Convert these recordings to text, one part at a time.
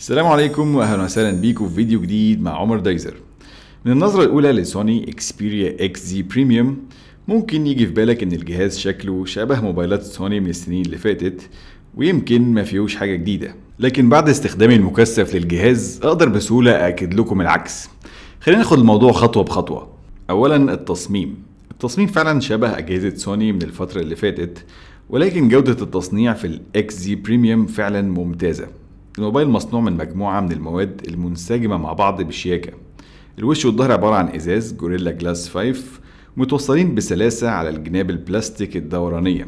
السلام عليكم واهلا وسهلا بيكم في فيديو جديد مع عمر دايزر من النظرة الأولى لسوني اكسبيريا اكس زي بريميوم ممكن يجي في بالك ان الجهاز شكله شبه موبايلات سوني من السنين اللي فاتت ويمكن ما فيهوش حاجة جديدة لكن بعد استخدامي المكثف للجهاز اقدر بسهولة اكد لكم العكس خلينا ناخد الموضوع خطوة بخطوة اولا التصميم التصميم فعلا شبه اجهزة سوني من الفترة اللي فاتت ولكن جودة التصنيع في الاكس زي بريميوم فعلا ممتازة الموبايل مصنوع من مجموعة من المواد المنسجمة مع بعض بشياكة الوش والظهر عبارة عن إزاز جوريلا جلاس 5 متوصلين بسلاسة على الجناب البلاستيك الدورانية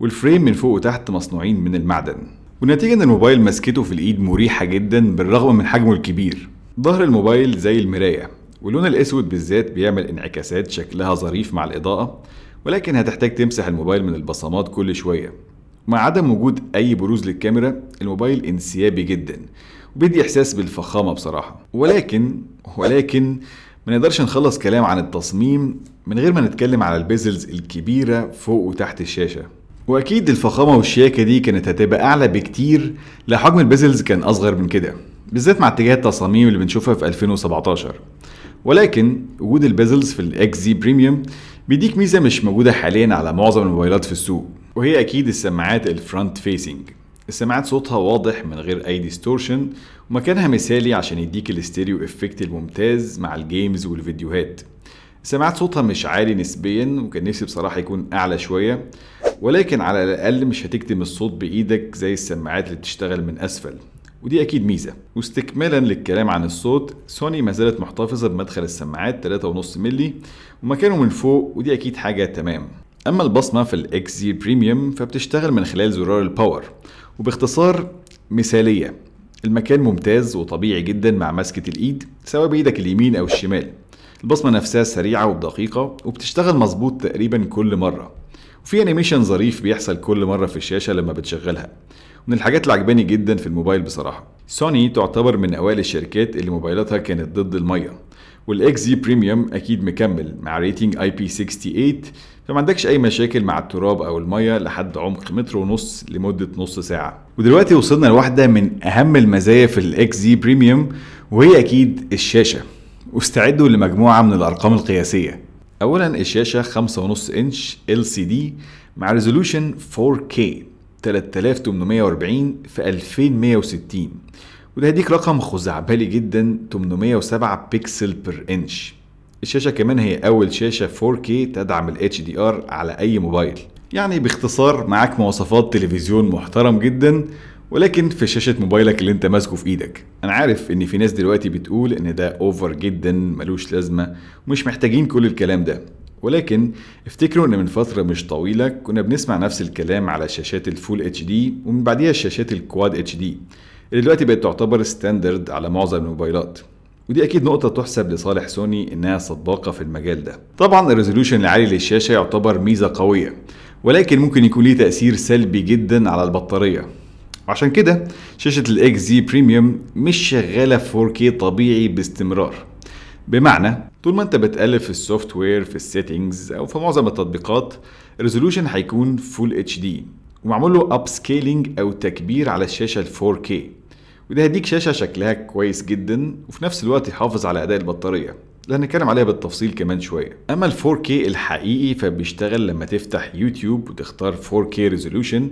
والفريم من فوق وتحت مصنوعين من المعدن والنتيجة إن الموبايل مسكته في الإيد مريحة جدا بالرغم من حجمه الكبير ظهر الموبايل زي المراية واللون الأسود بالذات بيعمل انعكاسات شكلها ظريف مع الإضاءة ولكن هتحتاج تمسح الموبايل من البصمات كل شوية مع عدم وجود أي بروز للكاميرا الموبايل انسيابي جدا وبيدي إحساس بالفخامة بصراحة ولكن ولكن ما نقدرش نخلص كلام عن التصميم من غير ما نتكلم على البيزلز الكبيرة فوق وتحت الشاشة وأكيد الفخامة والشياكة دي كانت هتبقى أعلى بكتير لو حجم البيزلز كان أصغر من كده بالذات مع اتجاه التصاميم اللي بنشوفها في 2017 ولكن وجود البيزلز في الاكس زي بريميوم بيديك ميزه مش موجوده حاليا على معظم الموبايلات في السوق وهي اكيد السماعات الفرونت فيسنج السماعات صوتها واضح من غير اي ديستورشن ومكانها مثالي عشان يديك الاستيريو افكت الممتاز مع الجيمز والفيديوهات سماعات صوتها مش عالي نسبيا وكان نفسي بصراحه يكون اعلى شويه ولكن على الاقل مش هتكتم الصوت بايدك زي السماعات اللي بتشتغل من اسفل ودي اكيد ميزه واستكمالا للكلام عن الصوت سوني ما زالت محتفظه بمدخل السماعات 3.5 مللي ومكانه من فوق ودي اكيد حاجه تمام أما البصمة في الإكس زي بريميوم فبتشتغل من خلال زرار الباور وباختصار مثالية المكان ممتاز وطبيعي جدا مع مسكة الإيد سواء بإيدك اليمين أو الشمال البصمة نفسها سريعة ودقيقة وبتشتغل مظبوط تقريبا كل مرة وفي انيميشن ظريف بيحصل كل مرة في الشاشة لما بتشغلها من الحاجات اللي عجباني جدا في الموبايل بصراحة سوني تعتبر من أوائل الشركات اللي موبايلاتها كانت ضد المية والاكس زي بريميوم اكيد مكمل مع ريتنج اي بي 68 فما عندكش اي مشاكل مع التراب او الميه لحد عمق متر ونص لمده نص ساعه ودلوقتي وصلنا لواحده من اهم المزايا في الاكس زي بريميوم وهي اكيد الشاشه واستعدوا لمجموعه من الارقام القياسيه اولا الشاشه 5.5 انش LCD مع ريزولوشن 4K 3840 في 2160 وده هيديك رقم خزعبلي جدا 807 بيكسل بير انش الشاشه كمان هي اول شاشه 4K تدعم ال HDR على اي موبايل يعني باختصار معاك مواصفات تلفزيون محترم جدا ولكن في شاشة موبايلك اللي انت ماسكه في ايدك انا عارف ان في ناس دلوقتي بتقول ان ده اوفر جدا ملوش لازمة ومش محتاجين كل الكلام ده ولكن افتكروا ان من فترة مش طويلة كنا بنسمع نفس الكلام على شاشات الفول اتش دي ومن بعديها الشاشات الكواد اتش دي اللي دلوقتي بقت تعتبر ستاندرد على معظم الموبايلات ودي اكيد نقطه تحسب لصالح سوني انها سباقه في المجال ده طبعا الريزولوشن العالي للشاشه يعتبر ميزه قويه ولكن ممكن يكون ليه تاثير سلبي جدا على البطاريه عشان كده شاشة الاكس زي بريميوم مش شغالة 4K طبيعي باستمرار بمعنى طول ما انت بتقلب في السوفت وير في السيتنجز او في معظم التطبيقات الريزولوشن هيكون فول اتش دي ومعمول له اب سكيلينج او تكبير على الشاشه ال 4K وده هيديك شاشة شكلها كويس جدا وفي نفس الوقت يحافظ على أداء البطارية اللي هنتكلم عليها بالتفصيل كمان شوية أما ال 4K الحقيقي فبيشتغل لما تفتح يوتيوب وتختار 4K ريزولوشن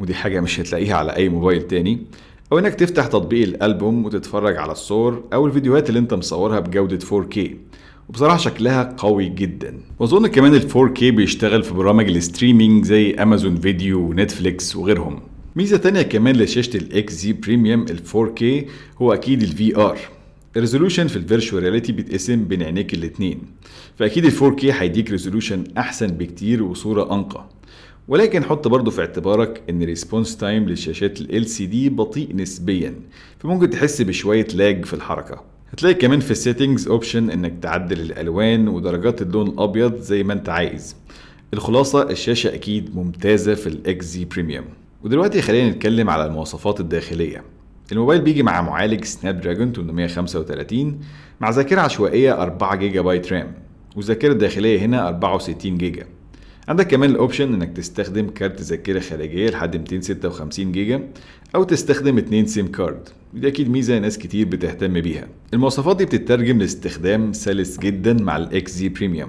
ودي حاجة مش هتلاقيها على أي موبايل تاني أو إنك تفتح تطبيق الألبوم وتتفرج على الصور أو الفيديوهات اللي أنت مصورها بجودة 4K وبصراحة شكلها قوي جدا وأظن كمان ال 4K بيشتغل في برامج الستريمينج زي أمازون فيديو ونتفليكس وغيرهم ميزه تانية كمان لشاشه الاكس زي بريميوم ال 4K هو اكيد الفي ار الريزولوشن في الفيرتشوال رياليتي بيتقسم بين عينيك الاتنين فاكيد ال 4K هيديك ريزولوشن احسن بكتير وصوره انقى ولكن حط برضه في اعتبارك ان ريسبونس تايم للشاشات ال LCD بطيء نسبيا فممكن تحس بشويه لاج في الحركه هتلاقي كمان في السيتنجز اوبشن انك تعدل الالوان ودرجات اللون الابيض زي ما انت عايز الخلاصه الشاشه اكيد ممتازه في الاكس زي بريميوم ودلوقتي خلينا نتكلم على المواصفات الداخلية الموبايل بيجي مع معالج سناب دراجون 835 مع ذاكرة عشوائية 4 جيجا بايت رام والذاكرة الداخلية هنا 64 جيجا عندك كمان الاوبشن انك تستخدم كارت ذاكره خارجيه لحد 256 جيجا او تستخدم 2 سيم كارد ودي اكيد ميزه ناس كتير بتهتم بيها المواصفات دي بتترجم لاستخدام سلس جدا مع الاكس زي بريميوم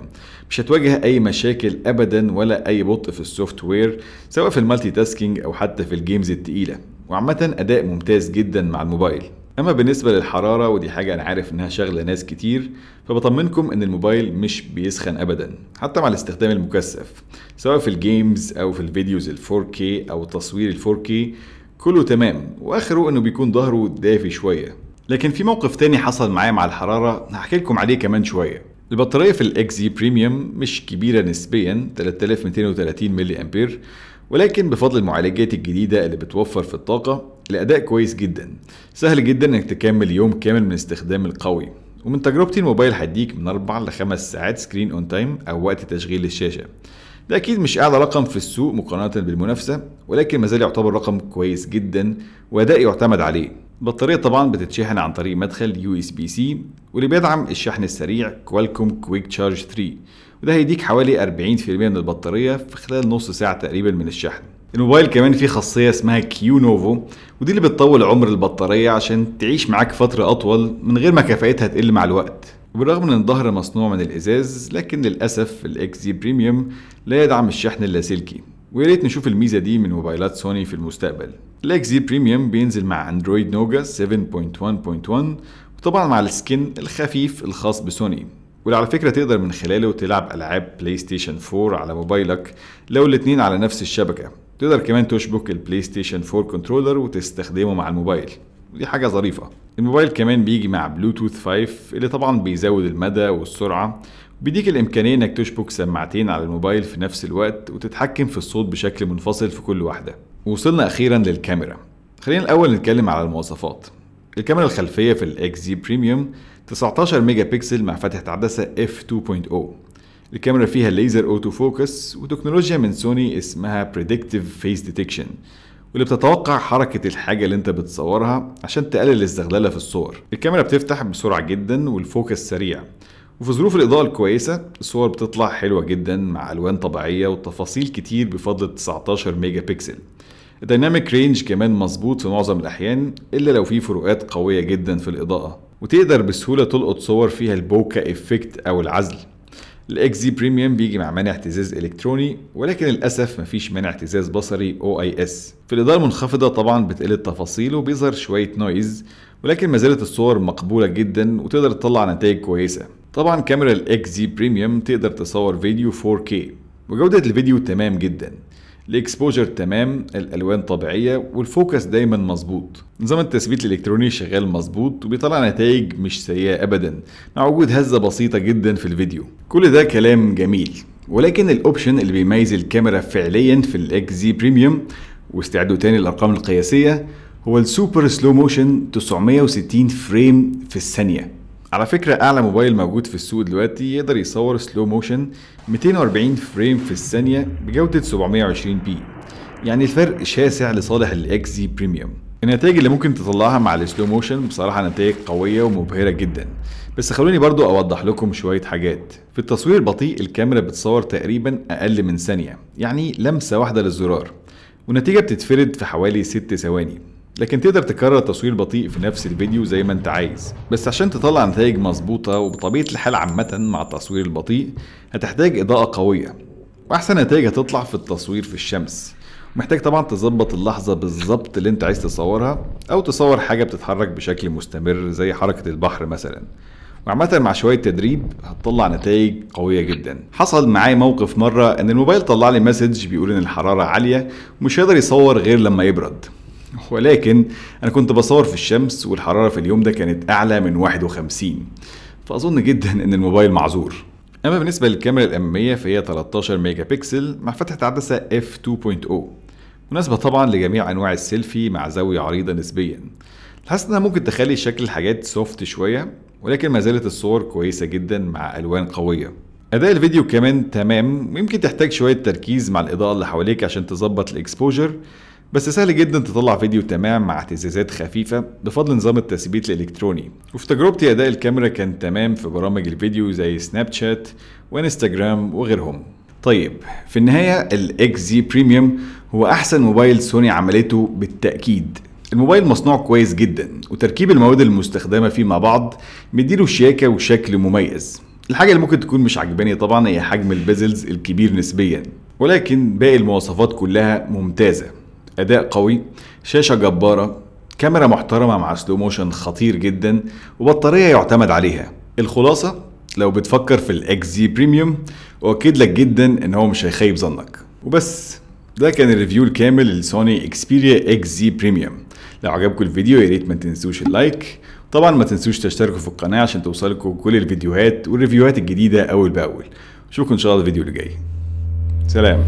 مش هتواجه اي مشاكل ابدا ولا اي بطء في السوفت وير سواء في المالتي تاسكينج او حتى في الجيمز التقيله وعامه اداء ممتاز جدا مع الموبايل اما بالنسبه للحراره ودي حاجه انا عارف انها شغله ناس كتير فبطمنكم ان الموبايل مش بيسخن ابدا حتى مع الاستخدام المكثف سواء في الجيمز او في الفيديوز ال 4K او التصوير ال 4K كله تمام واخره انه بيكون ظهره دافي شويه لكن في موقف تاني حصل معايا مع الحراره هحكي لكم عليه كمان شويه البطاريه في الاكس بريميوم مش كبيره نسبيا 3230 ملي امبير ولكن بفضل المعالجات الجديدة اللي بتوفر في الطاقة الأداء كويس جدا سهل جدا إنك تكمل يوم كامل من استخدام القوي ومن تجربتي الموبايل هيديك من 4 ل 5 ساعات سكرين اون تايم او وقت تشغيل الشاشه ده اكيد مش اعلى رقم في السوق مقارنه بالمنافسه ولكن مازال يعتبر رقم كويس جدا واداء يعتمد عليه البطارية طبعا بتتشحن عن طريق مدخل يو اس بي سي واللي بيدعم الشحن السريع كوالكوم كويك تشارج 3 وده هيديك حوالي 40% من البطارية في خلال نص ساعة تقريبا من الشحن الموبايل كمان فيه خاصية اسمها كيو نوفو ودي اللي بتطول عمر البطارية عشان تعيش معاك فترة أطول من غير ما كفائتها تقل مع الوقت وبالرغم ان الظهر مصنوع من الازاز لكن للاسف الاكس دي بريميوم لا يدعم الشحن اللاسلكي ويا ريت نشوف الميزه دي من موبايلات سوني في المستقبل الاكس زي بريميوم بينزل مع اندرويد نوجا 7.1.1 وطبعا مع السكن الخفيف الخاص بسوني واللي على فكره تقدر من خلاله تلعب العاب بلاي ستيشن 4 على موبايلك لو الاثنين على نفس الشبكه تقدر كمان تشبك البلاي ستيشن 4 كنترولر وتستخدمه مع الموبايل ودي حاجه ظريفه الموبايل كمان بيجي مع بلوتوث 5 اللي طبعا بيزود المدى والسرعه بيديك الإمكانية إنك تشبك سماعتين على الموبايل في نفس الوقت وتتحكم في الصوت بشكل منفصل في كل واحدة وصلنا أخيرا للكاميرا خلينا الأول نتكلم على المواصفات الكاميرا الخلفية في الاكس زي بريميوم 19 ميجا بكسل مع فتحه عدسه عدسة f2.0 الكاميرا فيها ليزر اوتو فوكس وتكنولوجيا من سوني اسمها بريدكتيف Face ديتكشن واللي بتتوقع حركة الحاجة اللي انت بتصورها عشان تقلل الزغللة في الصور الكاميرا بتفتح بسرعة جدا والفوكس سريع وفي ظروف الإضاءة الكويسة الصور بتطلع حلوة جدا مع ألوان طبيعية وتفاصيل كتير بفضل 19 ميجا بكسل الديناميك رينج كمان مظبوط في معظم الأحيان إلا لو في فروقات قوية جدا في الإضاءة وتقدر بسهولة تلقط صور فيها البوكا إفكت أو العزل الاكس زي بريميوم بيجي مع مانع اهتزاز الكتروني ولكن للاسف مفيش مانع اهتزاز بصري او اي اس في الاضاءه المنخفضه طبعا بتقل التفاصيل وبيظهر شويه نويز ولكن ما زالت الصور مقبوله جدا وتقدر تطلع نتائج كويسه طبعا كاميرا الاكس زي بريميوم تقدر تصور فيديو 4K وجودة الفيديو تمام جدا الاكسبوجر تمام الالوان طبيعيه والفوكس دايما مظبوط نظام التثبيت الالكتروني شغال مظبوط وبيطلع نتائج مش سيئه ابدا مع وجود هزه بسيطه جدا في الفيديو كل ده كلام جميل ولكن الاوبشن اللي بيميز الكاميرا فعليا في الاكس زي بريميوم واستعدوا تاني الارقام القياسيه هو السوبر سلو موشن 960 فريم في الثانيه على فكرة أعلى موبايل موجود في السوق دلوقتي يقدر يصور سلو موشن 240 فريم في الثانية بجودة بي يعني الفرق شاسع لصالح الاكس زي بريميوم النتائج اللي ممكن تطلعها مع السلو موشن بصراحة نتائج قوية ومبهرة جدا بس خلوني برضو أوضح لكم شوية حاجات في التصوير البطيء الكاميرا بتصور تقريبا أقل من ثانية يعني لمسة واحدة للزرار والنتيجة بتتفرد في حوالي 6 ثواني لكن تقدر تكرر تصوير بطيء في نفس الفيديو زي ما انت عايز بس عشان تطلع نتائج مظبوطة وبطبيعة الحال عامة مع التصوير البطيء هتحتاج إضاءة قوية وأحسن نتائج هتطلع في التصوير في الشمس محتاج طبعا تظبط اللحظة بالظبط اللي انت عايز تصورها أو تصور حاجة بتتحرك بشكل مستمر زي حركة البحر مثلا وعامة مع شوية تدريب هتطلع نتائج قوية جدا حصل معايا موقف مرة ان الموبايل طلع لي مسج بيقول ان الحرارة عالية ومش هيقدر يصور غير لما يبرد ولكن أنا كنت بصور في الشمس والحرارة في اليوم ده كانت أعلى من 51 فأظن جدا إن الموبايل معذور أما بالنسبة للكاميرا الأمامية فهي 13 ميجا بكسل مع فتحة عدسة f2.0 مناسبة طبعا لجميع أنواع السيلفي مع زاوية عريضة نسبيا حاسس إنها ممكن تخلي شكل الحاجات سوفت شوية ولكن ما زالت الصور كويسة جدا مع ألوان قوية أداء الفيديو كمان تمام ويمكن تحتاج شوية تركيز مع الإضاءة اللي حواليك عشان تظبط الإكسبوجر بس سهل جدا تطلع فيديو تمام مع اهتزازات خفيفة بفضل نظام التثبيت الإلكتروني وفي تجربتي أداء الكاميرا كان تمام في برامج الفيديو زي سناب شات وانستجرام وغيرهم طيب في النهاية الاكس زي بريميوم هو أحسن موبايل سوني عملته بالتأكيد الموبايل مصنوع كويس جدا وتركيب المواد المستخدمة فيه مع بعض مديله شياكة وشكل مميز الحاجة اللي ممكن تكون مش عجباني طبعا هي حجم البيزلز الكبير نسبيا ولكن باقي المواصفات كلها ممتازة اداء قوي شاشه جباره كاميرا محترمه مع سلو موشن خطير جدا وبطاريه يعتمد عليها الخلاصه لو بتفكر في الاكس زي بريميوم اؤكد لك جدا ان هو مش هيخيب ظنك وبس ده كان الريفيو الكامل لسوني اكسبيريا اكس زي بريميوم لو عجبكم الفيديو يا ريت ما تنسوش اللايك طبعا ما تنسوش تشتركوا في القناه عشان توصلكم كل الفيديوهات والريفيوهات الجديده اول باول اشوفكم ان شاء الله الفيديو اللي جاي سلام